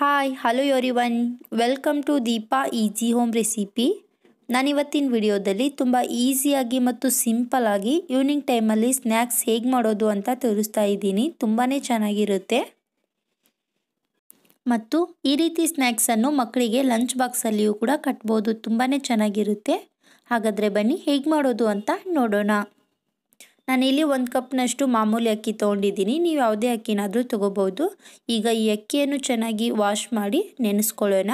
hi hello one welcome to Deepa easy home recipe ನಾನು ಇವತ್ತಿನ ವಿಡಿಯೋದಲ್ಲಿ ತುಂಬ ಈಸಿಯಾಗಿ ಮತ್ತು ಸಿಂಪಲ್ಲಾಗಿ ಈವ್ನಿಂಗ್ ಟೈಮಲ್ಲಿ ಸ್ನ್ಯಾಕ್ಸ್ ಹೇಗೆ ಮಾಡೋದು ಅಂತ ತೋರಿಸ್ತಾ ಇದ್ದೀನಿ ತುಂಬಾ ಚೆನ್ನಾಗಿರುತ್ತೆ ಮತ್ತು ಈ ರೀತಿ ಸ್ನ್ಯಾಕ್ಸನ್ನು ಮಕ್ಕಳಿಗೆ ಲಂಚ್ ಬಾಕ್ಸಲ್ಲಿಯೂ ಕೂಡ ಕಟ್ಬೋದು ತುಂಬಾ ಚೆನ್ನಾಗಿರುತ್ತೆ ಹಾಗಾದರೆ ಬನ್ನಿ ಹೇಗೆ ಮಾಡೋದು ಅಂತ ನೋಡೋಣ ನಾನಿಲ್ಲಿ ಒಂದು ಕಪ್ನಷ್ಟು ಮಾಮೂಲಿ ಅಕ್ಕಿ ತೊಗೊಂಡಿದ್ದೀನಿ ನೀವು ಯಾವುದೇ ಅಕ್ಕಿನಾದರೂ ತೊಗೋಬೋದು ಈಗ ಈ ಅಕ್ಕಿಯನ್ನು ಚೆನ್ನಾಗಿ ವಾಶ್ ಮಾಡಿ ನೆನೆಸ್ಕೊಳ್ಳೋಣ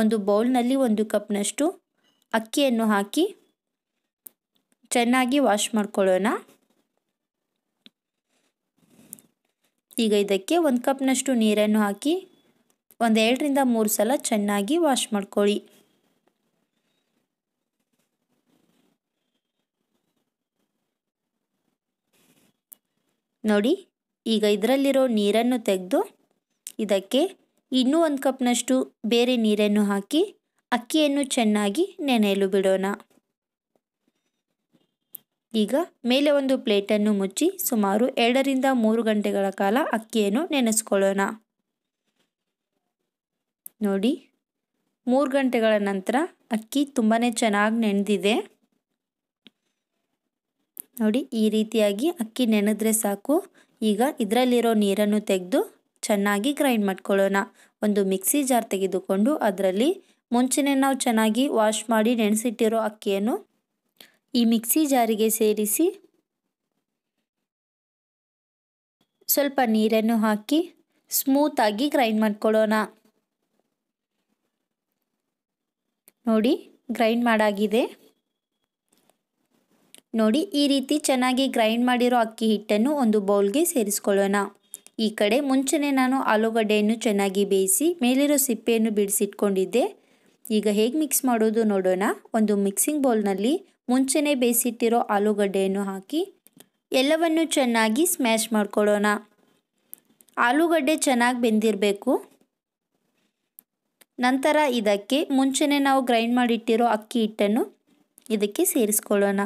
ಒಂದು ಬೌಲ್ನಲ್ಲಿ ಒಂದು ಕಪ್ನಷ್ಟು ಅಕ್ಕಿಯನ್ನು ಹಾಕಿ ಚೆನ್ನಾಗಿ ವಾಶ್ ಮಾಡ್ಕೊಳ್ಳೋಣ ಈಗ ಇದಕ್ಕೆ ಒಂದು ಕಪ್ನಷ್ಟು ನೀರನ್ನು ಹಾಕಿ ಒಂದೆರಡರಿಂದ ಮೂರು ಸಲ ಚೆನ್ನಾಗಿ ವಾಶ್ ಮಾಡ್ಕೊಳ್ಳಿ ನೋಡಿ ಈಗ ಇದರಲ್ಲಿರೋ ನೀರನ್ನು ತೆಗೆದು ಇದಕ್ಕೆ ಇನ್ನೂ ಒಂದು ಕಪ್ನಷ್ಟು ಬೇರೆ ನೀರನ್ನು ಹಾಕಿ ಅಕ್ಕಿಯನ್ನು ಚೆನ್ನಾಗಿ ನೆನೆಯಲು ಬಿಡೋಣ ಈಗ ಮೇಲೆ ಒಂದು ಪ್ಲೇಟನ್ನು ಮುಚ್ಚಿ ಸುಮಾರು ಎರಡರಿಂದ ಮೂರು ಗಂಟೆಗಳ ಕಾಲ ಅಕ್ಕಿಯನ್ನು ನೆನೆಸ್ಕೊಳ್ಳೋಣ ನೋಡಿ ಮೂರು ಗಂಟೆಗಳ ನಂತರ ಅಕ್ಕಿ ತುಂಬಾ ಚೆನ್ನಾಗಿ ನೆನೆದಿದೆ ನೋಡಿ ಈ ರೀತಿಯಾಗಿ ಅಕ್ಕಿ ನೆನೆದ್ರೆ ಸಾಕು ಈಗ ಇದರಲ್ಲಿರೋ ನೀರನ್ನು ತೆಗೆದು ಚೆನ್ನಾಗಿ ಗ್ರೈಂಡ್ ಮಾಡ್ಕೊಳ್ಳೋಣ ಒಂದು ಮಿಕ್ಸಿ ಜಾರ್ ತೆಗೆದುಕೊಂಡು ಅದರಲ್ಲಿ ಮುಂಚೆನೆ ನಾವು ಚೆನ್ನಾಗಿ ವಾಶ್ ಮಾಡಿ ನೆನೆಸಿಟ್ಟಿರೋ ಅಕ್ಕಿಯನ್ನು ಈ ಮಿಕ್ಸಿ ಜಾರಿಗೆ ಸೇರಿಸಿ ಸ್ವಲ್ಪ ನೀರನ್ನು ಹಾಕಿ ಸ್ಮೂತಾಗಿ ಗ್ರೈಂಡ್ ಮಾಡ್ಕೊಳ್ಳೋಣ ನೋಡಿ ಗ್ರೈಂಡ್ ಮಾಡಾಗಿದೆ ನೋಡಿ ಈ ರೀತಿ ಚೆನ್ನಾಗಿ ಗ್ರೈಂಡ್ ಮಾಡಿರೋ ಅಕ್ಕಿ ಹಿಟ್ಟನ್ನು ಒಂದು ಬೌಲ್ಗೆ ಸೇರಿಸ್ಕೊಳ್ಳೋಣ ಈ ಕಡೆ ಮುಂಚೆನೇ ನಾನು ಆಲೂಗಡ್ಡೆಯನ್ನು ಚೆನ್ನಾಗಿ ಬೇಯಿಸಿ ಮೇಲಿರೋ ಸಿಪ್ಪೆಯನ್ನು ಬಿಡಿಸಿಟ್ಕೊಂಡಿದ್ದೆ ಈಗ ಹೇಗೆ ಮಿಕ್ಸ್ ಮಾಡೋದು ನೋಡೋಣ ಒಂದು ಮಿಕ್ಸಿಂಗ್ ಬೌಲ್ನಲ್ಲಿ ಮುಂಚೆನೇ ಬೇಯಿಸಿಟ್ಟಿರೋ ಆಲೂಗಡ್ಡೆಯನ್ನು ಹಾಕಿ ಎಲ್ಲವನ್ನು ಚೆನ್ನಾಗಿ ಸ್ಮ್ಯಾಶ್ ಮಾಡ್ಕೊಳ್ಳೋಣ ಆಲೂಗಡ್ಡೆ ಚೆನ್ನಾಗಿ ಬೆಂದಿರಬೇಕು ನಂತರ ಇದಕ್ಕೆ ಮುಂಚೆನೇ ನಾವು ಗ್ರೈಂಡ್ ಮಾಡಿಟ್ಟಿರೋ ಅಕ್ಕಿ ಹಿಟ್ಟನ್ನು ಇದಕ್ಕೆ ಸೇರಿಸ್ಕೊಳ್ಳೋಣ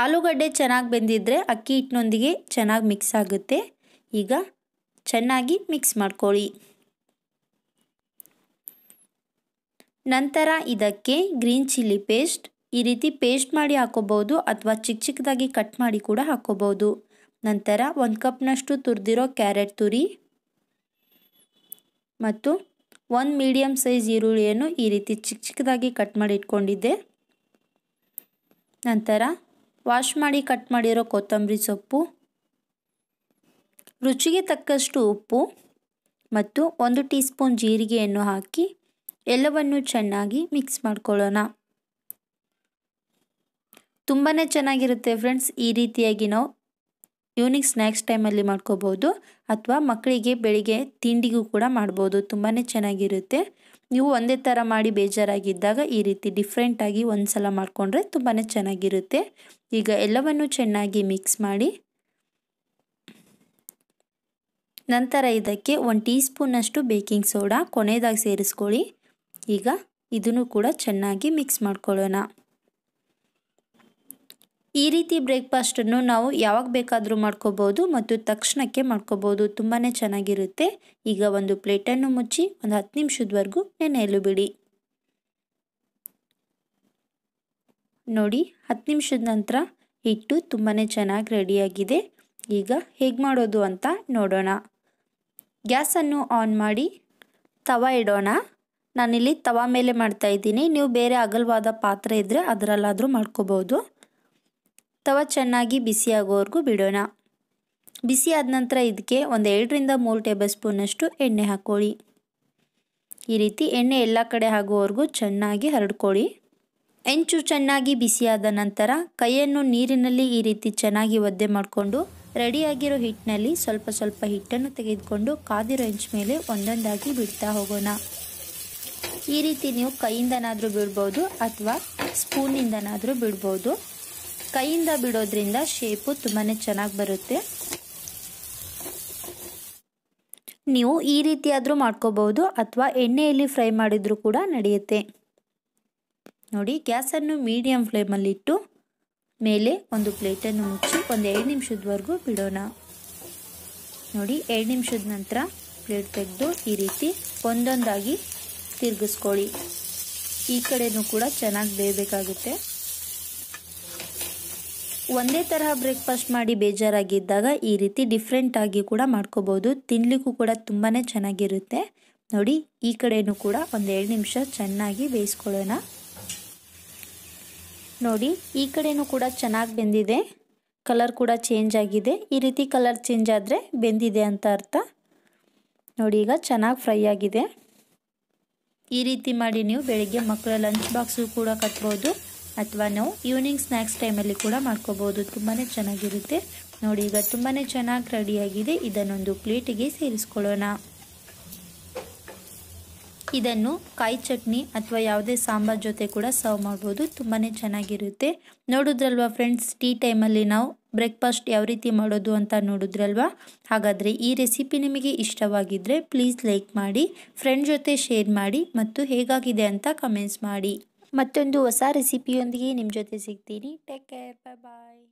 ಆಲೂಗಡ್ಡೆ ಚೆನ್ನಾಗಿ ಬೆಂದಿದ್ದರೆ ಅಕ್ಕಿ ಹಿಟ್ಟಿನೊಂದಿಗೆ ಚೆನ್ನಾಗಿ ಮಿಕ್ಸ್ ಆಗುತ್ತೆ ಈಗ ಚೆನ್ನಾಗಿ ಮಿಕ್ಸ್ ಮಾಡ್ಕೊಳ್ಳಿ ನಂತರ ಇದಕ್ಕೆ ಗ್ರೀನ್ ಚಿಲ್ಲಿ ಪೇಸ್ಟ್ ಈ ರೀತಿ ಪೇಸ್ಟ್ ಮಾಡಿ ಹಾಕೋಬೋದು ಅಥವಾ ಚಿಕ್ಕ ಚಿಕ್ಕದಾಗಿ ಕಟ್ ಮಾಡಿ ಕೂಡ ಹಾಕೋಬೋದು ನಂತರ ಒಂದು ಕಪ್ನಷ್ಟು ತುರಿದಿರೋ ಕ್ಯಾರೆಟ್ ತುರಿ ಮತ್ತು ಒಂದು ಮೀಡಿಯಮ್ ಸೈಜ್ ಈರುಳ್ಳಿಯನ್ನು ಈ ರೀತಿ ಚಿಕ್ಕ ಚಿಕ್ಕದಾಗಿ ಕಟ್ ಮಾಡಿ ಇಟ್ಕೊಂಡಿದ್ದೆ ನಂತರ ವಾಶ್ ಮಾಡಿ ಕಟ್ ಮಾಡಿರೋ ಕೊತ್ತಂಬರಿ ಸೊಪ್ಪು ರುಚಿಗೆ ತಕ್ಕಷ್ಟು ಉಪ್ಪು ಮತ್ತು ಒಂದು ಟೀ ಸ್ಪೂನ್ ಜೀರಿಗೆಯನ್ನು ಹಾಕಿ ಎಲ್ಲವನ್ನು ಚೆನ್ನಾಗಿ ಮಿಕ್ಸ್ ಮಾಡ್ಕೊಳ್ಳೋಣ ತುಂಬಾ ಚೆನ್ನಾಗಿರುತ್ತೆ ಫ್ರೆಂಡ್ಸ್ ಈ ರೀತಿಯಾಗಿ ನಾವು ಈವ್ನಿಂಗ್ ಸ್ನ್ಯಾಕ್ಸ್ ಟೈಮಲ್ಲಿ ಮಾಡ್ಕೋಬೋದು ಅಥವಾ ಮಕ್ಕಳಿಗೆ ಬೆಳಿಗ್ಗೆ ತಿಂಡಿಗೂ ಕೂಡ ಮಾಡ್ಬೋದು ತುಂಬಾ ಚೆನ್ನಾಗಿರುತ್ತೆ ನೀವು ಒಂದೇ ಥರ ಮಾಡಿ ಬೇಜಾರಾಗಿದ್ದಾಗ ಈ ರೀತಿ ಡಿಫ್ರೆಂಟಾಗಿ ಒಂದು ಸಲ ಮಾಡಿಕೊಂಡ್ರೆ ತುಂಬಾ ಚೆನ್ನಾಗಿರುತ್ತೆ ಈಗ ಎಲ್ಲವನ್ನು ಚೆನ್ನಾಗಿ ಮಿಕ್ಸ್ ಮಾಡಿ ನಂತರ ಇದಕ್ಕೆ ಒಂದು ಟೀ ಸ್ಪೂನಷ್ಟು ಬೇಕಿಂಗ್ ಸೋಡಾ ಕೊನೆಯದಾಗಿ ಸೇರಿಸ್ಕೊಳ್ಳಿ ಈಗ ಇದನ್ನು ಕೂಡ ಚೆನ್ನಾಗಿ ಮಿಕ್ಸ್ ಮಾಡ್ಕೊಳ್ಳೋಣ ಈ ರೀತಿ ಬ್ರೇಕ್ಫಾಸ್ಟನ್ನು ನಾವು ಯಾವಾಗ ಬೇಕಾದರೂ ಮಾಡ್ಕೋಬೋದು ಮತ್ತು ತಕ್ಷಣಕ್ಕೆ ಮಾಡ್ಕೋಬೋದು ತುಂಬಾ ಚೆನ್ನಾಗಿರುತ್ತೆ ಈಗ ಒಂದು ಪ್ಲೇಟನ್ನು ಮುಚ್ಚಿ ಒಂದು ಹತ್ತು ನಿಮಿಷದವರೆಗೂ ನೆನೆಯಲು ಬಿಡಿ ನೋಡಿ ಹತ್ತು ನಿಮಿಷದ ನಂತರ ಹಿಟ್ಟು ತುಂಬಾ ಚೆನ್ನಾಗಿ ರೆಡಿಯಾಗಿದೆ ಈಗ ಹೇಗೆ ಮಾಡೋದು ಅಂತ ನೋಡೋಣ ಗ್ಯಾಸನ್ನು ಆನ್ ಮಾಡಿ ತವ ಇಡೋಣ ನಾನಿಲ್ಲಿ ತವ ಮೇಲೆ ಮಾಡ್ತಾ ಇದ್ದೀನಿ ನೀವು ಬೇರೆ ಅಗಲವಾದ ಪಾತ್ರೆ ಇದ್ದರೆ ಅದರಲ್ಲಾದರೂ ಮಾಡ್ಕೋಬೋದು ತವ ಚೆನ್ನಾಗಿ ಬಿಸಿಯಾಗೋವರೆಗೂ ಬಿಡೋಣ ಬಿಸಿ ಆದ ನಂತರ ಇದಕ್ಕೆ ಒಂದು ಎರಡರಿಂದ ಮೂರು ಟೇಬಲ್ ಸ್ಪೂನಷ್ಟು ಎಣ್ಣೆ ಹಾಕ್ಕೊಳ್ಳಿ ಈ ರೀತಿ ಎಣ್ಣೆ ಎಲ್ಲ ಕಡೆ ಆಗುವವರೆಗೂ ಚೆನ್ನಾಗಿ ಹರಡ್ಕೊಳ್ಳಿ ಹೆಂಚು ಚೆನ್ನಾಗಿ ಬಿಸಿಯಾದ ನಂತರ ಕೈಯನ್ನು ನೀರಿನಲ್ಲಿ ಈ ರೀತಿ ಚೆನ್ನಾಗಿ ಒದ್ದೆ ಮಾಡಿಕೊಂಡು ರೆಡಿಯಾಗಿರೋ ಹಿಟ್ಟಿನಲ್ಲಿ ಸ್ವಲ್ಪ ಸ್ವಲ್ಪ ಹಿಟ್ಟನ್ನು ತೆಗೆದುಕೊಂಡು ಕಾದಿರೋ ಹೆಂಚು ಮೇಲೆ ಒಂದೊಂದಾಗಿ ಬಿಡ್ತಾ ಹೋಗೋಣ ಈ ರೀತಿ ನೀವು ಕೈಯಿಂದನಾದರೂ ಬಿಡ್ಬೋದು ಅಥವಾ ಸ್ಪೂನಿಂದನಾದರೂ ಬಿಡ್ಬೋದು ಕೈಯಿಂದ ಬಿಡೋದ್ರಿಂದ ಶೇಪು ತುಂಬಾ ಚೆನ್ನಾಗಿ ಬರುತ್ತೆ ನೀವು ಈ ರೀತಿಯಾದರೂ ಮಾಡ್ಕೋಬಹುದು ಅಥವಾ ಎಣ್ಣೆಯಲ್ಲಿ ಫ್ರೈ ಮಾಡಿದರೂ ಕೂಡ ನಡೆಯುತ್ತೆ ನೋಡಿ ಗ್ಯಾಸನ್ನು ಮೀಡಿಯಂ ಫ್ಲೇಮಲ್ಲಿಟ್ಟು ಮೇಲೆ ಒಂದು ಪ್ಲೇಟನ್ನು ಮುಚ್ಚಿ ಒಂದು ಎರಡು ನಿಮಿಷದವರೆಗೂ ಬಿಡೋಣ ನೋಡಿ ಎರಡು ನಿಮಿಷದ ನಂತರ ಪ್ಲೇಟ್ ತೆಗೆದು ಈ ರೀತಿ ಒಂದೊಂದಾಗಿ ತಿರುಗಿಸ್ಕೊಳ್ಳಿ ಈ ಕಡೆಯೂ ಕೂಡ ಚೆನ್ನಾಗಿ ಬೇಯಬೇಕಾಗುತ್ತೆ ಒಂದೇ ತರಹ ಬ್ರೇಕ್ಫಾಸ್ಟ್ ಮಾಡಿ ಬೇಜಾರಾಗಿದ್ದಾಗ ಈ ರೀತಿ ಡಿಫ್ರೆಂಟಾಗಿ ಕೂಡ ಮಾಡ್ಕೋಬೋದು ತಿನ್ನಲಿಕ್ಕೂ ಕೂಡ ತುಂಬಾ ಚೆನ್ನಾಗಿರುತ್ತೆ ನೋಡಿ ಈ ಕಡೆಯೂ ಕೂಡ ಒಂದೆರಡು ನಿಮಿಷ ಚೆನ್ನಾಗಿ ಬೇಯಿಸ್ಕೊಳ್ಳೋಣ ನೋಡಿ ಈ ಕಡೆಯೂ ಕೂಡ ಚೆನ್ನಾಗಿ ಬೆಂದಿದೆ ಕಲರ್ ಕೂಡ ಚೇಂಜ್ ಆಗಿದೆ ಈ ರೀತಿ ಕಲರ್ ಚೇಂಜ್ ಆದರೆ ಬೆಂದಿದೆ ಅಂತ ಅರ್ಥ ನೋಡಿ ಈಗ ಚೆನ್ನಾಗಿ ಫ್ರೈ ಆಗಿದೆ ಈ ರೀತಿ ಮಾಡಿ ನೀವು ಬೆಳಿಗ್ಗೆ ಮಕ್ಕಳ ಲಂಚ್ ಬಾಕ್ಸು ಕೂಡ ಕಟ್ಬೋದು ಅಥವಾ ನಾವು ಈವ್ನಿಂಗ್ ಸ್ನ್ಯಾಕ್ಸ್ ಟೈಮಲ್ಲಿ ಕೂಡ ಮಾಡ್ಕೋಬೋದು ತುಂಬಾ ಚೆನ್ನಾಗಿರುತ್ತೆ ನೋಡಿ ಈಗ ತುಂಬಾ ಚೆನ್ನಾಗಿ ರೆಡಿಯಾಗಿದೆ ಇದನ್ನೊಂದು ಪ್ಲೇಟಿಗೆ ಸೇರಿಸ್ಕೊಳ್ಳೋಣ ಇದನ್ನು ಕಾಯಿ ಚಟ್ನಿ ಅಥವಾ ಯಾವುದೇ ಸಾಂಬಾರ್ ಜೊತೆ ಕೂಡ ಸರ್ವ್ ಮಾಡ್ಬೋದು ತುಂಬಾ ಚೆನ್ನಾಗಿರುತ್ತೆ ನೋಡಿದ್ರಲ್ವಾ ಫ್ರೆಂಡ್ಸ್ ಟೀ ಟೈಮಲ್ಲಿ ನಾವು ಬ್ರೇಕ್ಫಾಸ್ಟ್ ಯಾವ ರೀತಿ ಮಾಡೋದು ಅಂತ ನೋಡಿದ್ರಲ್ವಾ ಹಾಗಾದರೆ ಈ ರೆಸಿಪಿ ನಿಮಗೆ ಇಷ್ಟವಾಗಿದ್ದರೆ ಪ್ಲೀಸ್ ಲೈಕ್ ಮಾಡಿ ಫ್ರೆಂಡ್ ಜೊತೆ ಶೇರ್ ಮಾಡಿ ಮತ್ತು ಹೇಗಾಗಿದೆ ಅಂತ ಕಮೆಂಟ್ಸ್ ಮಾಡಿ ಮತ್ತೊಂದು ಹೊಸ ರೆಸಿಪಿಯೊಂದಿಗೆ ನಿಮ್ಮ ಜೊತೆ ಸಿಗ್ತೀನಿ ಟೇಕ್ ಕೇರ್ ಬಾಯ್ ಬಾಯ್